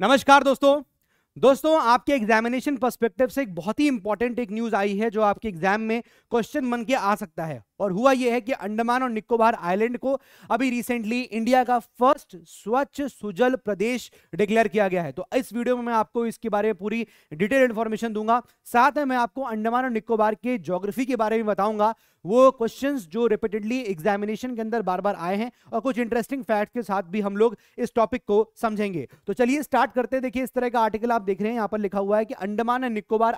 नमस्कार दोस्तों दोस्तों आपके एग्जामिनेशन पर्सपेक्टिव से एक बहुत ही इंपॉर्टेंट एक न्यूज आई है जो आपके एग्जाम में क्वेश्चन बन के आ सकता है और हुआ यह है कि अंडमान और निकोबार आइलैंड को अभी रिसेंटली इंडिया का फर्स्ट स्वच्छ सुजल प्रदेश डिक्लेयर किया गया है तो इस वीडियो में मैं आपको इसके बारे में पूरी डिटेल इन्फॉर्मेशन दूंगा साथ में मैं आपको अंडमान और निकोबार के जोग्राफी के बारे में बताऊंगा वो क्वेश्चंस जो रिपीटेडली एग्जामिनेशन के अंदर बार बार आए हैं और कुछ इंटरेस्टिंग फैक्ट के साथ भी हम लोग इस टॉपिक को समझेंगे तो चलिए स्टार्ट करते हैं देखिए इस तरह का आर्टिकल आप देख रहे हैं यहाँ पर लिखा हुआ है कि Andaman and Nicobar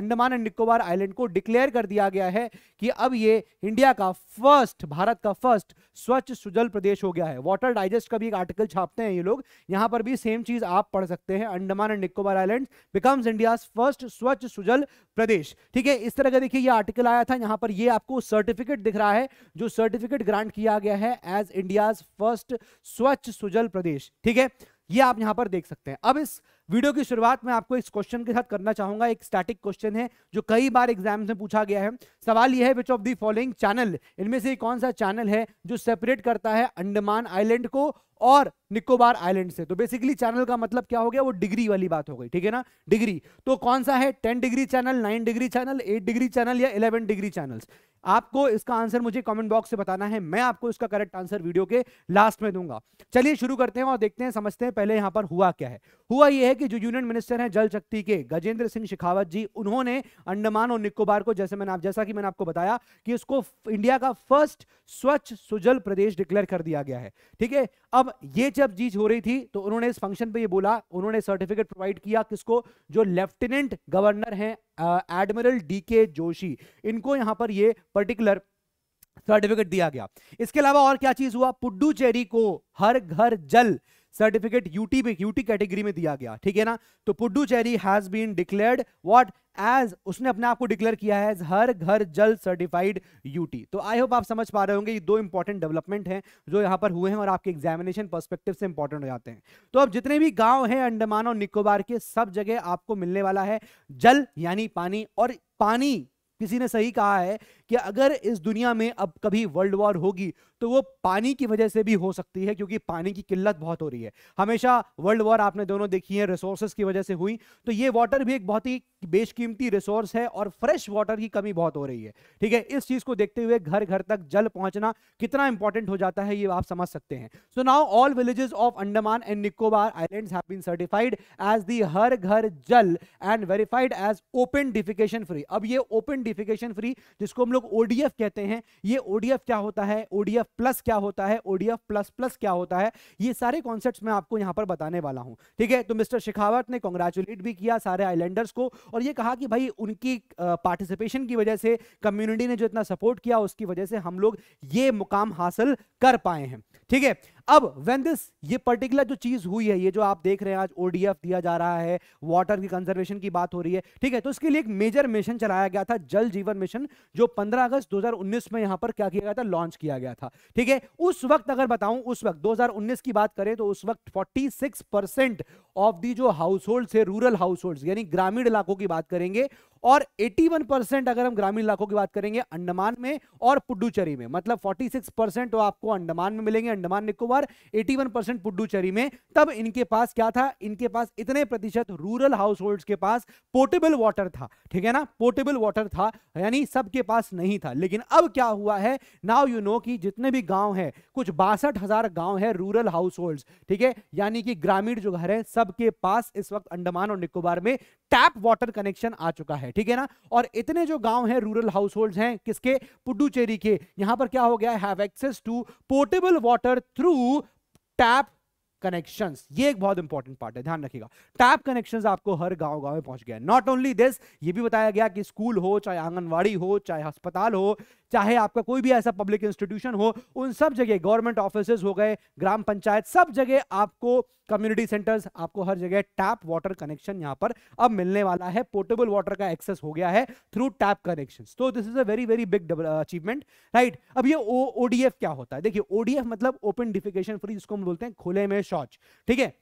Andaman and Nicobar island को डिक्लेयर कर दिया गया है कि अब ये इंडिया का फर्स्ट भारत का फर्स्ट स्वच्छ सुजल प्रदेश हो गया है वाटर डाइजेस्ट का भी एक आर्टिकल छापते हैं ये लोग यहाँ पर भी सेम चीज आप पढ़ सकते हैं Andaman and Nicobar island becomes India first Swachh Sujal प्रदेश ठीक है इस तरह का देखिए ये आर्टिकल आया था यहाँ पर ये आपको सर्टिफिकेट दिख रहा है जो सर्टिफिकेट ग्रांट किया गया है as India first Swachh Sujal प्रदेश ठीक है ये आप यहां पर देख सकते हैं अब इस वीडियो की शुरुआत में आपको इस क्वेश्चन के साथ करना चाहूंगा एक स्टैटिक क्वेश्चन है जो कई बार एग्जाम में पूछा गया है सवाल यह है which of the following channel इनमें से कौन सा चैनल है जो सेपरेट करता है अंडमान आइलैंड को और निकोबार आइलैंड से तो बेसिकली चैनल का मतलब क्या हो गया वो डिग्री वाली बात हो गई ठीक है ना डिग्री तो कौन सा है ten degree channel nine degree channel eight degree channel या इलेवन डिग्री चैनल आपको इसका आंसर मुझे कमेंट बॉक्स से बताना है मैं आपको इसका करेक्ट आंसर वीडियो के लास्ट में दूंगा चलिए शुरू करते हैं और देखते हैं समझते हैं पहले यहां पर हुआ क्या है हुआ यह है कि जो यूनियन मिनिस्टर हैं जल शक्ति के गजेंद्र सिंह शेखावत जी उन्होंने अंडमान और निकोबार को जैसे मैंने आप जैसा कि मैंने आपको बताया कि इसको इंडिया का फर्स्ट स्वच्छ सुजल प्रदेश डिक्लेयर कर दिया गया है ठीक है अब ये जब चीज हो रही थी तो उन्होंने इस फंक्शन पर यह बोला उन्होंने सर्टिफिकेट प्रोवाइड किया किसको जो लेफ्टिनेंट गवर्नर है एडमिरल डी जोशी इनको यहां पर यह पर्टिकुलर सर्टिफिकेट दिया गया इसके अलावा और क्या चीज हुआ पुडुचेरी को हर घर जल सर्टिफिकेट यूटी में यूटी कैटेगरी में दिया गया ठीक है ना तो Puducherry has been declared what as उसने अपने आप को डिक्लेयर किया है हर घर जल सर्टिफाइड यूटी तो आई होप आप समझ पा रहे होंगे ये दो इंपॉर्टेंट डेवलपमेंट हैं जो यहां पर हुए हैं और आपके एग्जामिनेशन पर्सपेक्टिव से इंपॉर्टेंट हो जाते हैं तो अब जितने भी गांव हैं अंडमान और निकोबार के सब जगह आपको मिलने वाला है जल यानी पानी और पानी किसी ने सही कहा है कि अगर इस दुनिया में अब कभी वर्ल्ड वॉर होगी तो वो पानी की वजह से भी हो सकती है क्योंकि पानी की किल्लत बहुत हो रही है हमेशा वर्ल्ड वॉर आपने दोनों देखी है रिसोर्सेज की वजह से हुई तो ये वाटर भी एक बहुत ही बेशकीमती रिसोर्स है और फ्रेश वाटर की कमी बहुत हो रही है ठीक है इस चीज को देखते हुए घर घर तक जल पहुंचना कितना इंपॉर्टेंट हो जाता है ये आप समझ सकते हैं so now all villages of Andaman and Nicobar island certified as the Har Ghar Jal and verified as open defecation free अब ये ओपन डिफिकेशन फ्री जिसको हम लोग ओडीएफ कहते हैं ये ओडीएफ क्या होता है ओडीएफ प्लस क्या होता है ओडीएफ प्लस प्लस क्या होता है ये सारे कॉन्सेप्ट मैं आपको यहां पर बताने वाला हूं ठीक है तो मिस्टर शेखावत ने कॉन्ग्रेचुलेट भी किया सारे आईलैंडर्स को और ये कहा कि भाई उनकी पार्टिसिपेशन की वजह से कम्युनिटी ने जो इतना सपोर्ट किया उसकी वजह से हम लोग ये मुकाम हासिल कर पाए हैं ठीक है अब वेन दिस ये पर्टिकुलर जो चीज हुई है ये जो आप देख रहे हैं आज ओडीएफ दिया जा रहा है वाटर की कंजर्वेशन की बात हो रही है ठीक है तो इसके लिए एक मेजर मिशन चलाया गया था जल जीवन मिशन जो 15 अगस्त 2019 में यहां पर क्या किया गया था लॉन्च किया गया था ठीक है उस वक्त अगर बताऊं उस वक्त 2019 की बात करें तो उस वक्त 46 परसेंट ऑफ दी जो हाउस होल्ड है रूरल हाउस होल्ड यानी ग्रामीण इलाकों की बात करेंगे और 81 परसेंट अगर हम ग्रामीण इलाकों की बात करेंगे अंडमान में और पुडुचेरी में मतलब 46 परसेंट तो आपको अंडमान में मिलेंगे अंडमान निकोबार 81 परसेंट पुडुचेरी में तब इनके पास क्या था इनके पास इतने प्रतिशत रूरल हाउस होल्ड के पास पोर्टेबल वाटर था ठीक है ना पोर्टेबल वाटर था यानी सबके पास नहीं था लेकिन अब क्या हुआ है नाउ यू नो कि जितने भी गांव है कुछ बासठ हजार गांव है रूरल हाउस होल्ड ठीक है यानी कि ग्रामीण जो घर है सबके पास इस वक्त अंडमान और निकोबार में टैप वाटर कनेक्शन आ चुका है ठीक है ना और इतने जो गांव हैं रूरल हाउस होल्ड हैं किसके पुडुचेरी के यहां पर क्या हो गया have access to portable water through tap connection ये एक बहुत इंपॉर्टेंट पार्ट है ध्यान रखिएगा टैप कनेक्शन आपको हर गांव गांव में पहुंच गया नॉट ओनली दिस ये भी बताया गया कि स्कूल हो चाहे आंगनवाड़ी हो चाहे अस्पताल हो चाहे आपका कोई भी ऐसा पब्लिक इंस्टीट्यूशन हो उन सब जगह गवर्नमेंट ऑफिस हो गए ग्राम पंचायत सब जगह आपको कम्युनिटी सेंटर्स आपको हर जगह टैप वाटर कनेक्शन यहाँ पर अब मिलने वाला है पोर्टेबल वाटर का एक्सेस हो गया है थ्रू टैप कनेक्शन तो this is a very very big achievement right अब ये ओडीएफ क्या होता है देखिए ओडीएफ मतलब ओपन डिफिकेशन फ्री जिसको हम बोलते हैं खुले में शौच ठीक है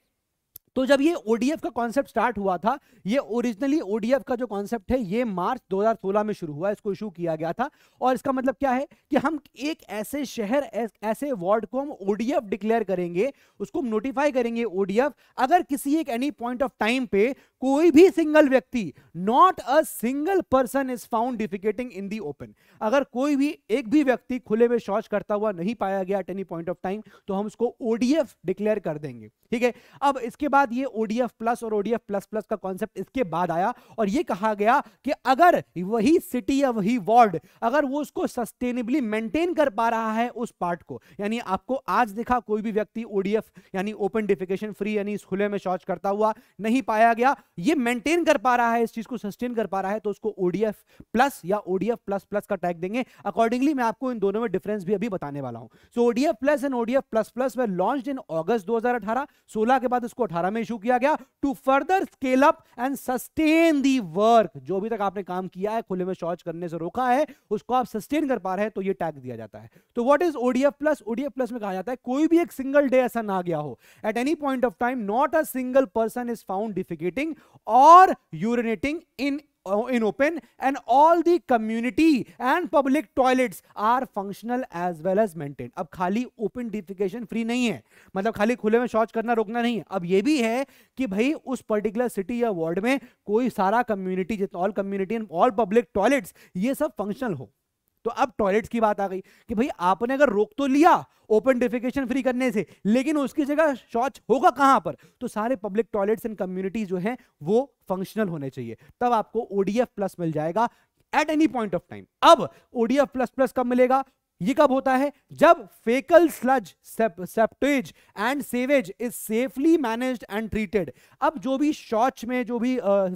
तो जब ये ओडीएफ का कॉन्सेप्ट स्टार्ट हुआ था ये ओरिजिनली ओडीएफ का जो कॉन्सेप्ट है ये मार्च 2016 में शुरू हुआ इसको इशू किया गया था और इसका मतलब क्या है कि हम एक ऐसे शहर ऐसे वार्ड को हम ओडीएफ डिक्लेयर करेंगे उसको हम नोटिफाई करेंगे ओडीएफ अगर किसी एक एनी पॉइंट ऑफ टाइम पे कोई भी सिंगल व्यक्ति not a single person is found defecating in the open अगर कोई भी एक भी व्यक्ति खुले में शौच करता हुआ नहीं पाया गया at any point of time तो हम उसको ओडीएफ डिक्लेयर कर देंगे ठीक है अब इसके बाद ये ओडीएफ प्लस और ओडीएफ प्लस प्लस का कॉन्सेप्ट इसके बाद आया और ये कहा गया कि अगर वही सिटी या वही वार्ड अगर वो उसको सस्टेनेबली मेंटेन कर पा रहा है उस पार्ट को यानी आपको आज देखा कोई भी व्यक्ति ओडीएफ यानी ओपन डिफिकेशन फ्री यानी खुले में शौच करता हुआ नहीं पाया गया ये मेंटेन कर पा रहा है इस चीज को सस्टेन कर पा रहा है तो उसको ओडीएफ प्लस या ओडीएफ प्लस प्लस का टैग देंगे अकॉर्डिंगली मैं आपको इन दोनों में डिफरेंस भी अभी बताने वाला हूं so ODF plus and ODF plus plus we launch in August 2018 16 के बाद इसको 18 में इशू किया गया to further scale up and sustain the work जो अभी तक आपने काम किया है खुले में शौच करने से रोका है उसको आप सस्टेन कर पा रहे हैं तो ये टैग दिया जाता है तो what is ODF plus ODF plus में कहा जाता है कोई भी एक सिंगल डे ऐसा ना गया हो at any point of time not a single person is found defecating or urinating in in open and all the community and public toilets are functional as well as maintained अब खाली open defecation free नहीं है मतलब खाली खुले में शौच करना रोकना नहीं है अब ये भी है कि भाई उस पर्टिकुलर सिटी या वार्ड में कोई सारा कम्युनिटी जितना all community and all public toilets ये सब फंक्शनल हो तो अब टॉयलेट्स की बात आ गई कि भाई आपने अगर रोक तो लिया ओपन डेफिकेशन फ्री करने से लेकिन उसकी जगह शौच होगा कहां पर तो सारे पब्लिक टॉयलेट्स एंड कम्युनिटी जो है वो फंक्शनल होने चाहिए तब आपको ओडीएफ प्लस मिल जाएगा at any point of time अब ओडीएफ प्लस प्लस कब मिलेगा ये कब होता है जब faecal sludge septage and sewage is safely managed and treated अब जो भी शौच में जो भी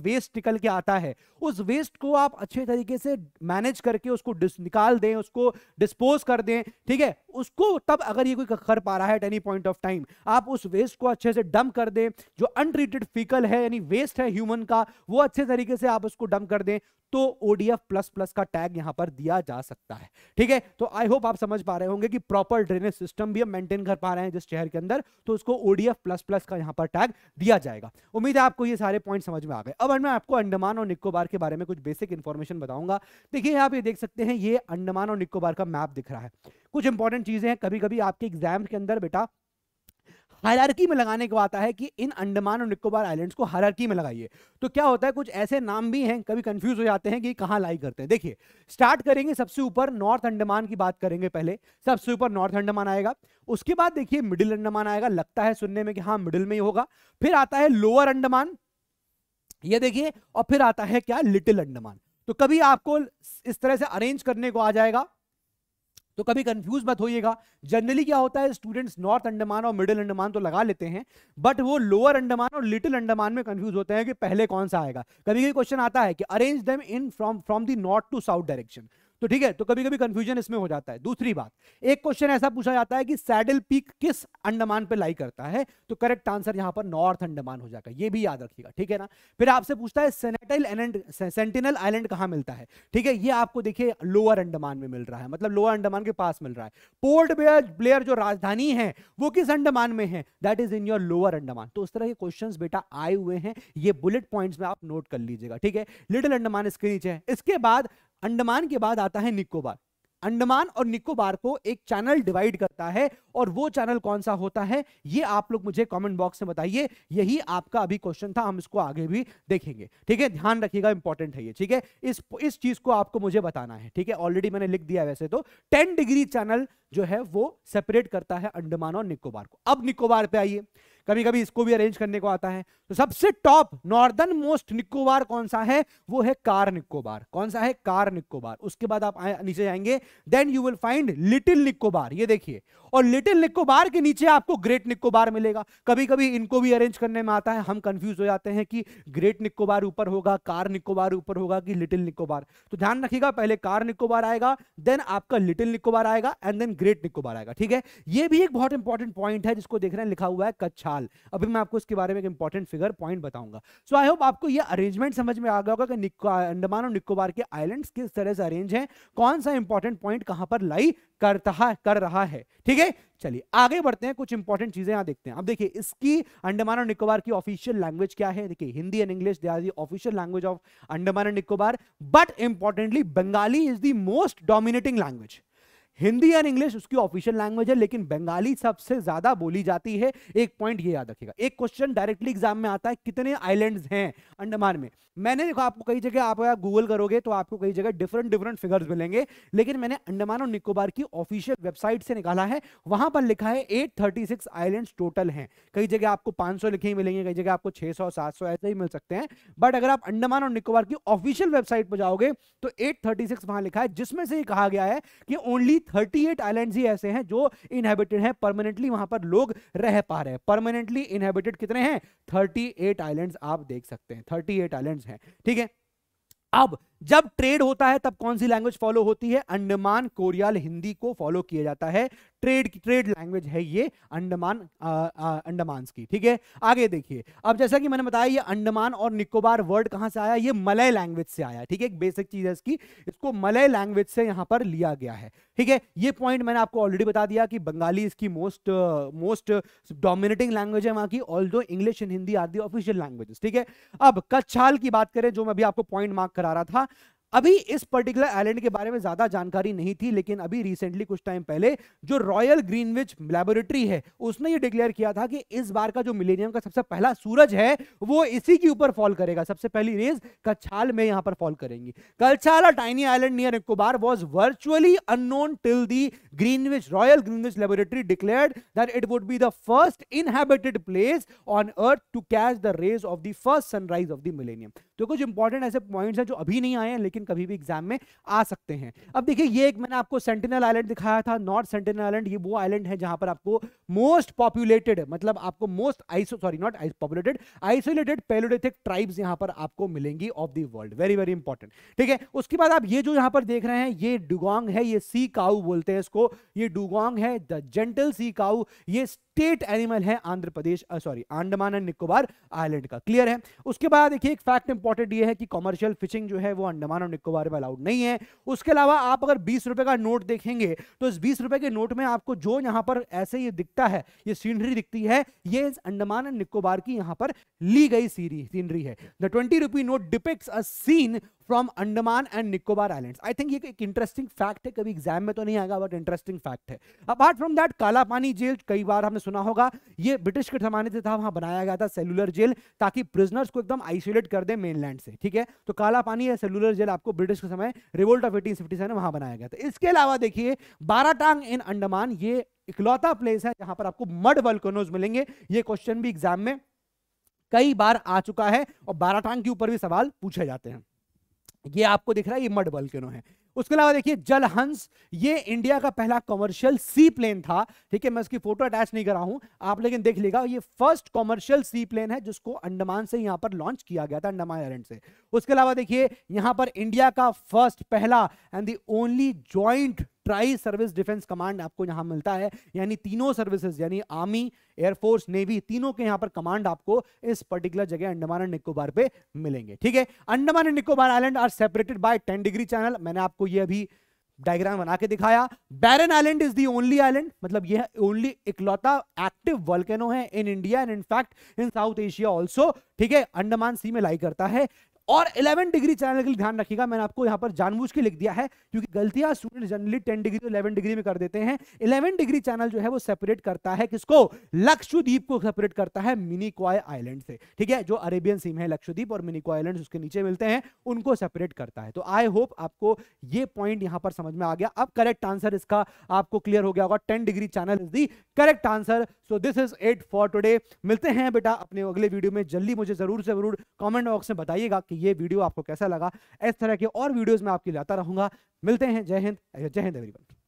वेस्ट निकल के आता है उस वेस्ट को आप अच्छे तरीके से मैनेज करके उसको निकाल दें उसको डिस्पोज कर दें ठीक है उसको तब अगर ये कोई कर पा रहा है at any point of time आप उस वेस्ट को अच्छे से डम कर दें जो अनट्रीटेड फीकल है यानी वेस्ट है ह्यूमन का वो अच्छे तरीके से आप उसको डम कर दें तो ओडीएफ प्लस प्लस का टैग यहां पर दिया जा सकता है ठीक है तो आई आई होप आप समझ पा रहे होंगे कि प्रॉपर ड्रेनेज सिस्टम भी हम मेंटेन कर पा रहे हैं जिस शहर के अंदर तो उसको ओडीएफ प्लस प्लस का यहाँ पर टैग दिया जाएगा उम्मीद है आपको ये सारे पॉइंट समझ में आ गए अब मैं आपको अंडमान और निकोबार के बारे में कुछ बेसिक इन्फॉर्मेशन बताऊंगा देखिए आप ये देख सकते हैं ये अंडमान और निकोबार का मैप दिख रहा है कुछ इंपॉर्टेंट चीजें हैं कभी कभी आपके एग्जाम के अंदर बेटा हायरार्की में लगाने को आता है कि इन अंडमान और निकोबार आइलैंड्स को हायरार्की में लगाइए तो क्या होता है कुछ ऐसे नाम भी हैं कभी कंफ्यूज हो जाते हैं कि कहाँ लाई करते हैं देखिए स्टार्ट करेंगे सबसे ऊपर नॉर्थ अंडमान की बात करेंगे पहले सबसे ऊपर नॉर्थ अंडमान आएगा उसके बाद देखिए मिडिल अंडमान आएगा लगता है सुनने में कि हाँ मिडिल में ही होगा फिर आता है लोअर अंडमान ये देखिए और फिर आता है क्या लिटिल अंडमान तो कभी आपको इस तरह से अरेंज करने को आ जाएगा तो कभी कंफ्यूज मत होइएगा जनरली क्या होता है स्टूडेंट्स नॉर्थ अंडमान और मिडिल अंडमान तो लगा लेते हैं बट वो लोअर अंडमान और लिटिल अंडमान में कंफ्यूज होते हैं कि पहले कौन सा आएगा कभी कभी क्वेश्चन आता है कि arrange them in from from the north to south direction तो ठीक है तो कभी कभी कंफ्यूजन इसमें हो जाता है दूसरी बात एक क्वेश्चन ऐसा पूछा जाता है कि सैडल पीक किस अंडमान पे लाई करता है तो करेक्ट आंसर यहां पर नॉर्थ अंडमान हो जाएगा ये भी याद रखिएगा ठीक है ना फिर आपसे पूछता है सेनेटाइल आइलैंड सेंटिनल आइलैंड कहां मिलता है ठीक है ये आपको देखिए लोअर अंडमान में मिल रहा है मतलब लोअर अंडमान के पास मिल रहा है पोर्ट बेयर ब्लेयर जो राजधानी है वो किस अंडमान में है that is in your lower Andaman तो उस तरह के क्वेश्चन बेटा आए हुए हैं ये बुलेट पॉइंट में आप नोट कर लीजिएगा ठीक है लिटिल अंडमान इसके नीचे इसके बाद अंडमान के बाद आता है निकोबार अंडमान और निकोबार को एक चैनल डिवाइड करता है और वो चैनल कौन सा होता है ये आप लोग मुझे कमेंट बॉक्स में बताइए यही आपका अभी क्वेश्चन था हम इसको आगे भी देखेंगे ठीक है ध्यान रखिएगा इंपॉर्टेंट है ये ठीक है इस इस चीज को आपको मुझे बताना है ठीक है ऑलरेडी मैंने लिख दिया वैसे तो टेन डिग्री चैनल जो है वो सेपरेट करता है अंडमान और निकोबार को अब निकोबार पे आइए कभी कभी इसको भी अरेंज करने को आता है तो सबसे टॉप नॉर्दर्न मोस्ट निकोबार कौन सा है वो है कार निकोबार कौन सा है कार निकोबार उसके बाद आप नीचे जाएंगे then you will find little Nicobar ये देखिए और लिटिल निकोबार के नीचे आपको ग्रेट निकोबार मिलेगा कभी कभी इनको भी अरेंज करने में आता है हम कंफ्यूज हो जाते हैं कि ग्रेट निकोबार ऊपर होगा कार निकोबार ऊपर होगा कि लिटिल निकोबार तो ध्यान रखिएगा पहले कार निकोबार आएगा देन आपका लिटिल निकोबार आएगा एंड देन ग्रेट निकोबार आएगा ठीक है ये भी एक बहुत इंपॉर्टेंट पॉइंट है जिसको देख रहे हैं लिखा हुआ है कच्छा साल अभी मैं आपको इसके बारे में एक इंपॉर्टेंट फिगर पॉइंट बताऊंगा सो आई होप आपको ये अरेंजमेंट समझ में आ गया होगा कि अंडमान और निकोबार के आइलैंड्स किस तरह से अरेंज हैं कौन सा इंपॉर्टेंट पॉइंट कहां पर लाई करता कर रहा है ठीक है चलिए आगे बढ़ते हैं कुछ इंपॉर्टेंट चीजें यहां देखते हैं अब देखिए इसकी अंडमान और निकोबार की ऑफिशियल लैंग्वेज क्या है देखिए Hindi and English they are the official language of Andaman and Nicobar but importantly Bengali is the most dominating language Hindi और इंग्लिश उसकी ऑफिशियल लैंग्वेज है लेकिन बंगाली सबसे ज्यादा बोली जाती है एक पॉइंट ये याद रखिएगा एक क्वेश्चन डायरेक्टली एग्जाम में आता है कितने आइलैंड्स हैं अंडमान में मैंने देखो आपको कई जगह आप गूगल करोगे तो आपको कई जगह डिफरेंट डिफरेंट फिगर्स मिलेंगे लेकिन मैंने अंडमान और निकोबार की ऑफिशियल वेबसाइट से निकाला है वहां पर लिखा है एट आइलैंड टोटल हैं कई जगह आपको पांच लिखे ही मिलेंगे कई जगह आपको छह सौ ऐसे ही मिल सकते हैं बट अगर आप अंडमान और निकोबार की ऑफिशियल वेबसाइट पर जाओगे तो एट वहां लिखा है जिसमें से कहा गया है कि ओनली थर्टी एट आइलैंड ही ऐसे हैं जो इनहेबिटेड हैं परमानेंटली वहां पर लोग रह पा रहे हैं परमानेंटली इनहेबिटेड कितने हैं थर्टी एट आइलैंड आप देख सकते हैं थर्टी एट आइलैंड हैं ठीक है अब जब ट्रेड होता है तब कौन सी लैंग्वेज फॉलो होती है अंडमान कोरियाल हिंदी को फॉलो किया जाता है ट्रेड की ट्रेड लैंग्वेज है ये अंडमान अंडमान की ठीक है आगे देखिए अब जैसा कि मैंने बताया ये अंडमान और निकोबार वर्ड कहां से आया ये मलय लैंग्वेज से आया ठीक है एक बेसिक चीज है इसकी इसको मलय लैंग्वेज से यहां पर लिया गया है ठीक है ये पॉइंट मैंने आपको ऑलरेडी बता दिया कि बंगाली इसकी मोस्ट मोस्ट डोमिनेटिंग लैंग्वेज है वहां की all English and Hindi are the official language ठीक है अब कच्छाल की बात करें जो मैं अभी आपको पॉइंट मार्क करा रहा था अभी इस पर्टिकुलर आइलैंड के बारे में ज्यादा जानकारी नहीं थी लेकिन अभी रिसेंटली कुछ टाइम पहले जो रॉयल ग्रीनविच लेबोरेटरी है उसने ये डिक्लेयर किया था कि इस बार का जो मिलेनियम का सबसे पहला सूरज है वो इसी के ऊपर फॉल करेगा सबसे पहली रेज कछाल में यहां पर फॉल करेंगी Katchal tiny island near Nicobar was virtually unknown till the Greenwich royal Greenwich laboratory declare that it would be the first inhabited place on earth to catch the rays of the first sunrise of the millennium तो कुछ important ऐसे points हैं जो अभी नहीं आए हैं लेकिन लेकिन कभी भी एग्जाम में आ सकते हैं अब देखिए ये एक मैंने आपको सेंटिनल आइलैंड दिखाया था नॉर्थ सेंटिनल आइलैंड ये वो आइलैंड है जहां पर आपको मोस्ट पॉपुलेटेड मतलब आपको most iso sorry not populated isolated paleolithic tribes यहां पर आपको मिलेंगी of the world very very important ठीक है उसके बाद आप ये जो यहां पर देख रहे हैं ये डुगोंग है ये सी काउ बोलते हैं इसको ये डुगोंग है द जेंटल सी काउ ये स्टेट एनिमल है Andhra Pradesh sorry Andaman and Nicobar island का क्लियर है उसके बाद देखिए एक फैक्ट इंपॉर्टेंट ये है कि कॉमर्शियल फिशिंग जो है वो अंडमान और निकोबार में अलाउड नहीं है उसके अलावा आप अगर बीस रुपए का नोट देखेंगे तो इस बीस रुपए के नोट में आपको जो यहाँ पर ऐसे ये दिखता है ये सीनरी दिखती है ये अंडमान एंड निकोबार की यहाँ पर ली गई सीनरी है the twenty rupee note depict a scene from Andaman and Nicobar island I think ये एक इंटरेस्टिंग फैक्ट है कभी एग्जाम में तो नहीं आएगा बट इंटरेस्टिंग फैक्ट है apart from that Kalapani jail कई बार हमने सुना होगा ये ब्रिटिश के जमाने से था वहां बनाया गया था सेलुलर जेल ताकि प्रिजनर्स को एकदम आइसोलेट कर दे मेनलैंड से ठीक है तो काला पानी या सेलुलर जेल आपको ब्रिटिश के समय revolt of eighteen fifty seven वहां बनाया गया था इसके अलावा देखिए बाराटांग इन अंडमान ये इकलौता प्लेस है जहां पर आपको मड वर्कनोज मिलेंगे ये क्वेश्चन भी एग्जाम में कई बार आ चुका है और बाराटांग के ऊपर भी सवाल पूछे जाते हैं ये आपको दिख रहा है ये मड बल्केनो है उसके अलावा देखिए जलहंस ये इंडिया का पहला कमर्शियल सी प्लेन था ठीक है मैं इसकी फोटो अटैच नहीं कर रहा हूं आप लेकिन देख लेगा ये फर्स्ट कमर्शियल सी प्लेन है जिसको अंडमान से यहां पर लॉन्च किया गया था अंडमान आयलैंड से उसके अलावा देखिए यहां पर इंडिया का फर्स्ट पहला and the only joint tri service defence command आपको यहां मिलता है यानी तीनों सर्विसेज यानी आर्मी एयरफोर्स नेवी तीनों के यहां पर कमांड आपको इस पर्टिकुलर जगह अंडमान एंड निकोबार पे मिलेंगे ठीक है Andaman and Nicobar island are separated by 10 degree channel मैंने आपको ये अभी डायग्राम बना के दिखाया Barren island is the only island मतलब यह ओनली इकलौता एक्टिव वॉल्केनो है in India and in fact in south Asia also ठीक है अंडमान सी में लाई करता है और 11 डिग्री चैनल के लिए ध्यान रखिएगा मैंने आपको यहाँ पर जानबूझ के लिख दिया है क्योंकि गलतियां स्टूडेंट जनरली 10 डिग्री तो 11 डिग्री में कर देते हैं 11 डिग्री चैनल जो है वो सेपरेट करता है किसको लक्षद्वीप को सेपरेट करता है मिनी क्वाय आइलैंड से ठीक है जो अरेबियन सीम है लक्षद्वीप और मिनिकॉय आइलैंड उसके नीचे मिलते हैं उनको सेपरेट करता है तो आई होप आपको ये पॉइंट यहां पर समझ में आ गया अब करेक्ट आंसर इसका आपको क्लियर हो गया होगा ten degree channel is the correct answer so this is it for today मिलते हैं बेटा अपने अगले वीडियो में जल्दी मुझे जरूर से जरूर कॉमेंट बॉक्स में बताइएगा कि ये वीडियो आपको कैसा लगा इस तरह के और वीडियोज में आपकी लाता रहूंगा मिलते हैं जय हिंद जय हिंद एवरीवन